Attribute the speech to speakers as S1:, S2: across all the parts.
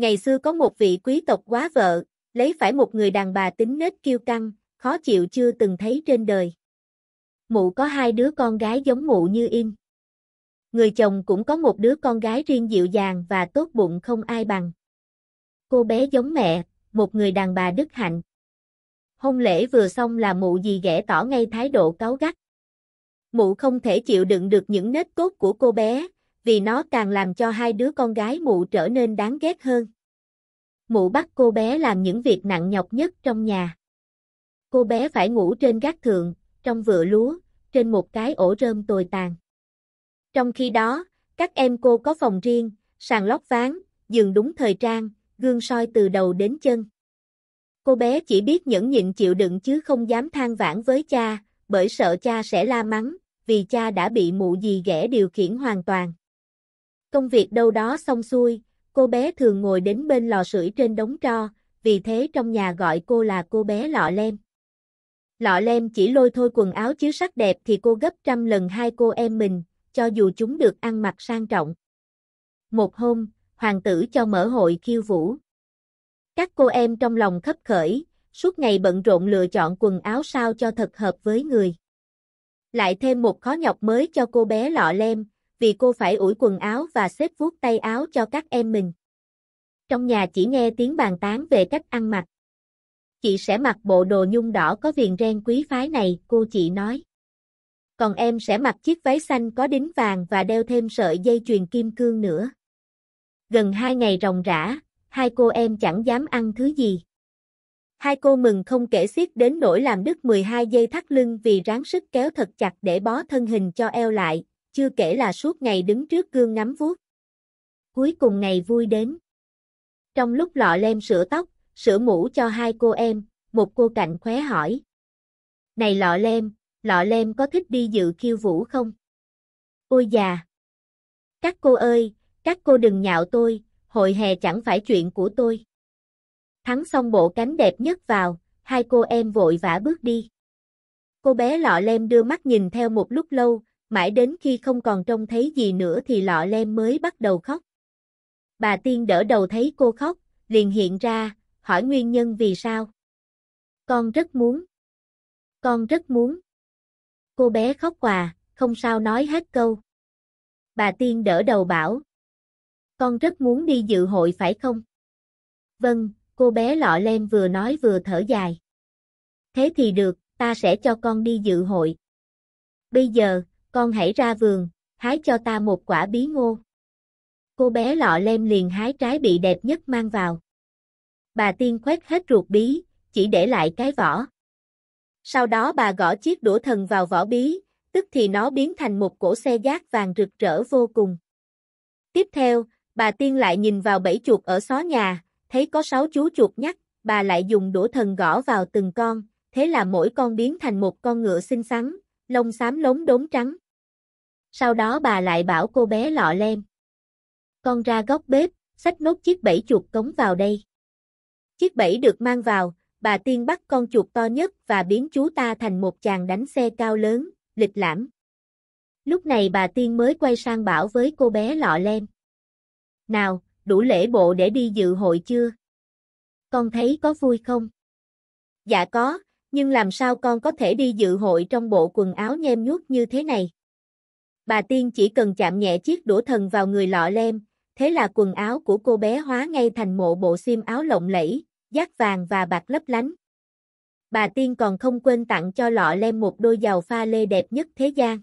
S1: Ngày xưa có một vị quý tộc quá vợ, lấy phải một người đàn bà tính nết kiêu căng, khó chịu chưa từng thấy trên đời. Mụ có hai đứa con gái giống mụ như in. Người chồng cũng có một đứa con gái riêng dịu dàng và tốt bụng không ai bằng. Cô bé giống mẹ, một người đàn bà đức hạnh. Hôn lễ vừa xong là mụ gì ghẻ tỏ ngay thái độ cáu gắt. Mụ không thể chịu đựng được những nết tốt của cô bé, vì nó càng làm cho hai đứa con gái mụ trở nên đáng ghét hơn. Mụ bắt cô bé làm những việc nặng nhọc nhất trong nhà. Cô bé phải ngủ trên gác thượng, trong vựa lúa, trên một cái ổ rơm tồi tàn. Trong khi đó, các em cô có phòng riêng, sàn lót ván, giường đúng thời trang, gương soi từ đầu đến chân. Cô bé chỉ biết nhẫn nhịn chịu đựng chứ không dám than vãn với cha, bởi sợ cha sẽ la mắng, vì cha đã bị mụ dì ghẻ điều khiển hoàn toàn. Công việc đâu đó xong xuôi, cô bé thường ngồi đến bên lò sưởi trên đống tro, vì thế trong nhà gọi cô là cô bé lọ lem. Lọ lem chỉ lôi thôi quần áo chiếu sắc đẹp thì cô gấp trăm lần hai cô em mình, cho dù chúng được ăn mặc sang trọng. Một hôm, hoàng tử cho mở hội khiêu vũ. Các cô em trong lòng khấp khởi, suốt ngày bận rộn lựa chọn quần áo sao cho thật hợp với người. Lại thêm một khó nhọc mới cho cô bé lọ lem, vì cô phải ủi quần áo và xếp vuốt tay áo cho các em mình. Trong nhà chỉ nghe tiếng bàn tán về cách ăn mặc. Chị sẽ mặc bộ đồ nhung đỏ có viền ren quý phái này, cô chị nói. Còn em sẽ mặc chiếc váy xanh có đính vàng và đeo thêm sợi dây chuyền kim cương nữa. Gần hai ngày ròng rã, hai cô em chẳng dám ăn thứ gì. Hai cô mừng không kể xiết đến nỗi làm đứt 12 dây thắt lưng vì ráng sức kéo thật chặt để bó thân hình cho eo lại, chưa kể là suốt ngày đứng trước gương ngắm vuốt. Cuối cùng ngày vui đến. Trong lúc lọ lem sửa tóc, sửa mũ cho hai cô em, một cô cạnh khóe hỏi. Này lọ lem, lọ lem có thích đi dự khiêu vũ không? Ôi già! Các cô ơi, các cô đừng nhạo tôi, hội hè chẳng phải chuyện của tôi. Thắng xong bộ cánh đẹp nhất vào, hai cô em vội vã bước đi. Cô bé lọ lem đưa mắt nhìn theo một lúc lâu, mãi đến khi không còn trông thấy gì nữa thì lọ lem mới bắt đầu khóc. Bà tiên đỡ đầu thấy cô khóc, liền hiện ra, hỏi nguyên nhân vì sao. Con rất muốn. Con rất muốn. Cô bé khóc quà, không sao nói hết câu. Bà tiên đỡ đầu bảo. Con rất muốn đi dự hội phải không? Vâng, cô bé lọ lem vừa nói vừa thở dài. Thế thì được, ta sẽ cho con đi dự hội. Bây giờ, con hãy ra vườn, hái cho ta một quả bí ngô. Cô bé lọ lem liền hái trái bị đẹp nhất mang vào. Bà tiên khoét hết ruột bí, chỉ để lại cái vỏ. Sau đó bà gõ chiếc đũa thần vào vỏ bí, tức thì nó biến thành một cổ xe giác vàng rực rỡ vô cùng. Tiếp theo, bà tiên lại nhìn vào bẫy chuột ở xó nhà, thấy có sáu chú chuột nhắt, bà lại dùng đũa thần gõ vào từng con, thế là mỗi con biến thành một con ngựa xinh xắn, lông xám lốm đốm trắng sau đó bà lại bảo cô bé lọ lem. Con ra góc bếp, xách nốt chiếc bẫy chuột cống vào đây. Chiếc bẫy được mang vào, bà tiên bắt con chuột to nhất và biến chú ta thành một chàng đánh xe cao lớn, lịch lãm. Lúc này bà tiên mới quay sang bảo với cô bé lọ lem. Nào, đủ lễ bộ để đi dự hội chưa? Con thấy có vui không? Dạ có, nhưng làm sao con có thể đi dự hội trong bộ quần áo nhem nhuốc như thế này? bà tiên chỉ cần chạm nhẹ chiếc đũa thần vào người lọ lem, thế là quần áo của cô bé hóa ngay thành mộ bộ xiêm áo lộng lẫy, giác vàng và bạc lấp lánh. Bà tiên còn không quên tặng cho lọ lem một đôi giày pha lê đẹp nhất thế gian.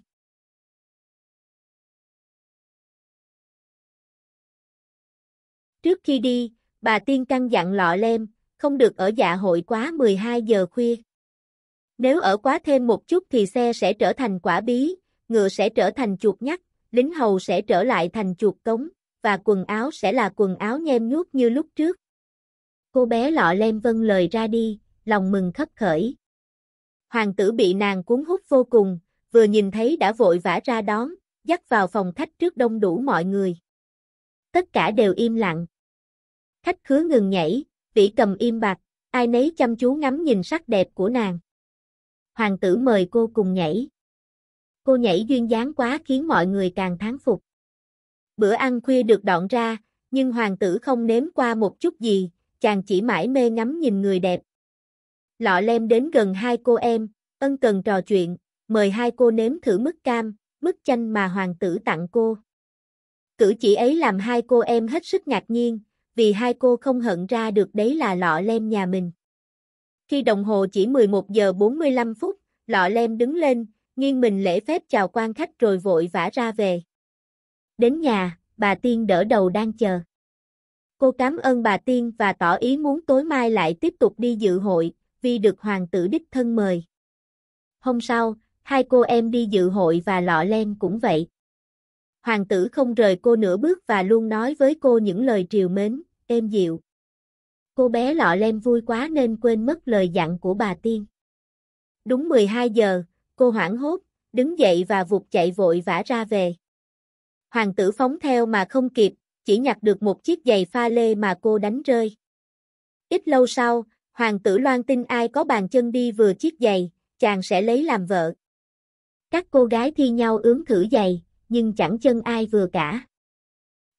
S1: Trước khi đi, bà tiên căn dặn lọ lem, không được ở dạ hội quá 12 giờ khuya. Nếu ở quá thêm một chút thì xe sẽ trở thành quả bí, ngựa sẽ trở thành chuột nhắt, lính hầu sẽ trở lại thành chuột cống, và quần áo sẽ là quần áo nhem nhuốc như lúc trước. Cô bé lọ lem vâng lời ra đi, lòng mừng khấp khởi. Hoàng tử bị nàng cuốn hút vô cùng, vừa nhìn thấy đã vội vã ra đón, dắt vào phòng khách trước đông đủ mọi người. Tất cả đều im lặng. Khách khứa ngừng nhảy, vĩ cầm im bạc, ai nấy chăm chú ngắm nhìn sắc đẹp của nàng. Hoàng tử mời cô cùng nhảy cô nhảy duyên dáng quá khiến mọi người càng thán phục. Bữa ăn khuya được đọn ra, nhưng hoàng tử không nếm qua một chút gì, chàng chỉ mãi mê ngắm nhìn người đẹp. Lọ lem đến gần hai cô em, ân cần trò chuyện, mời hai cô nếm thử mứt cam, mứt chanh mà hoàng tử tặng cô. Cử chỉ ấy làm hai cô em hết sức ngạc nhiên, vì hai cô không hận ra được đấy là lọ lem nhà mình. Khi đồng hồ chỉ 11 giờ 45 phút, lọ lem đứng lên, nghiêng mình lễ phép chào quan khách rồi vội vã ra về. Đến nhà, bà Tiên đỡ đầu đang chờ. Cô cảm ơn bà Tiên và tỏ ý muốn tối mai lại tiếp tục đi dự hội, vì được hoàng tử đích thân mời. Hôm sau, hai cô em đi dự hội và lọ lem cũng vậy. Hoàng tử không rời cô nửa bước và luôn nói với cô những lời triều mến, êm dịu. Cô bé lọ lem vui quá nên quên mất lời dặn của bà Tiên. Đúng 12 giờ, cô hoảng hốt, đứng dậy và vụt chạy vội vã ra về. Hoàng tử phóng theo mà không kịp, chỉ nhặt được một chiếc giày pha lê mà cô đánh rơi. Ít lâu sau, hoàng tử loan tin ai có bàn chân đi vừa chiếc giày, chàng sẽ lấy làm vợ. Các cô gái thi nhau ướm thử giày, nhưng chẳng chân ai vừa cả.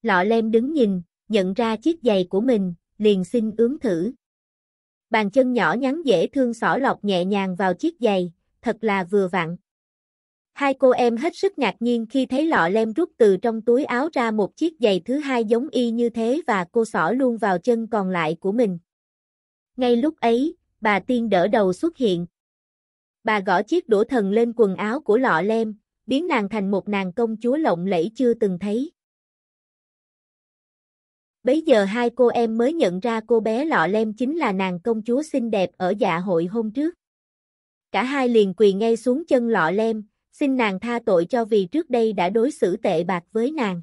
S1: Lọ lem đứng nhìn, nhận ra chiếc giày của mình, liền xin ướm thử. Bàn chân nhỏ nhắn dễ thương xỏ lọc nhẹ nhàng vào chiếc giày, thật là vừa vặn. Hai cô em hết sức ngạc nhiên khi thấy lọ lem rút từ trong túi áo ra một chiếc giày thứ hai giống y như thế và cô xỏ luôn vào chân còn lại của mình. Ngay lúc ấy, bà tiên đỡ đầu xuất hiện. Bà gõ chiếc đũa thần lên quần áo của lọ lem, biến nàng thành một nàng công chúa lộng lẫy chưa từng thấy. Bấy giờ hai cô em mới nhận ra cô bé lọ lem chính là nàng công chúa xinh đẹp ở dạ hội hôm trước cả hai liền quỳ ngay xuống chân lọ lem, xin nàng tha tội cho vì trước đây đã đối xử tệ bạc với nàng.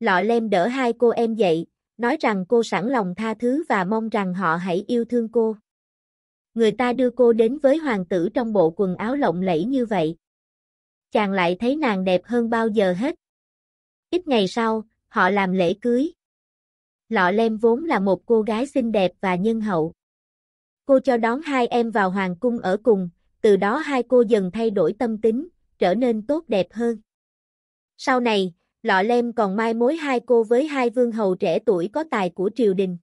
S1: Lọ lem đỡ hai cô em dậy, nói rằng cô sẵn lòng tha thứ và mong rằng họ hãy yêu thương cô. Người ta đưa cô đến với hoàng tử trong bộ quần áo lộng lẫy như vậy. Chàng lại thấy nàng đẹp hơn bao giờ hết. Ít ngày sau, họ làm lễ cưới. Lọ Lem vốn là một cô gái xinh đẹp và nhân hậu. Cô cho đón hai em vào hoàng cung ở cùng, từ đó hai cô dần thay đổi tâm tính, trở nên tốt đẹp hơn. Sau này, Lọ Lem còn mai mối hai cô với hai vương hầu trẻ tuổi có tài của triều đình.